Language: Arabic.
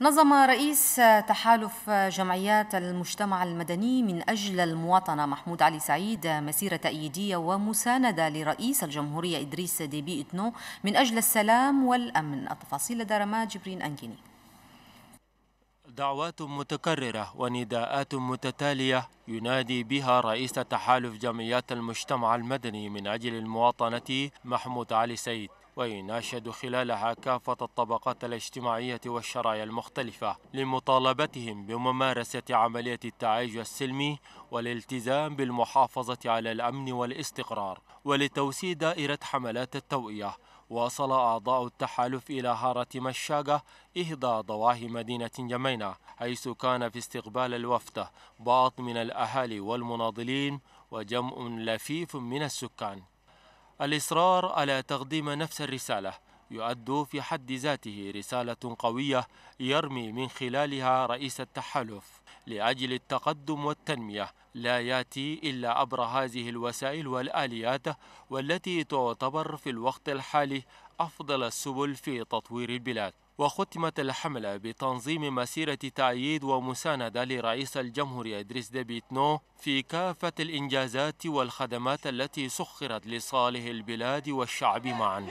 نظم رئيس تحالف جمعيات المجتمع المدني من أجل المواطنة محمود علي سعيد مسيرة تأييدية ومساندة لرئيس الجمهورية إدريس ديبي إتنو من أجل السلام والأمن التفاصيل دارما جبرين أنجيني دعوات متكررة ونداءات متتالية ينادي بها رئيس تحالف جمعيات المجتمع المدني من أجل المواطنة محمود علي سعيد ويناشد خلالها كافة الطبقات الاجتماعية والشرايع المختلفة لمطالبتهم بممارسة عملية التعايش السلمي والالتزام بالمحافظة على الأمن والاستقرار ولتوسيع دائرة حملات التوئية واصل أعضاء التحالف إلى هارة مشاقة إحدى ضواحي مدينة جمينة حيث كان في استقبال الوفد بعض من الأهالي والمناضلين وجمع لفيف من السكان الإصرار على تقديم نفس الرسالة يؤد في حد ذاته رسالة قوية يرمي من خلالها رئيس التحالف لأجل التقدم والتنمية لا ياتي إلا عبر هذه الوسائل والآليات والتي تعتبر في الوقت الحالي أفضل السبل في تطوير البلاد وختمت الحملة بتنظيم مسيرة تأييد ومساندة لرئيس الجمهورية إدريس ديبيتنو في كافة الإنجازات والخدمات التي سخرت لصالح البلاد والشعب معا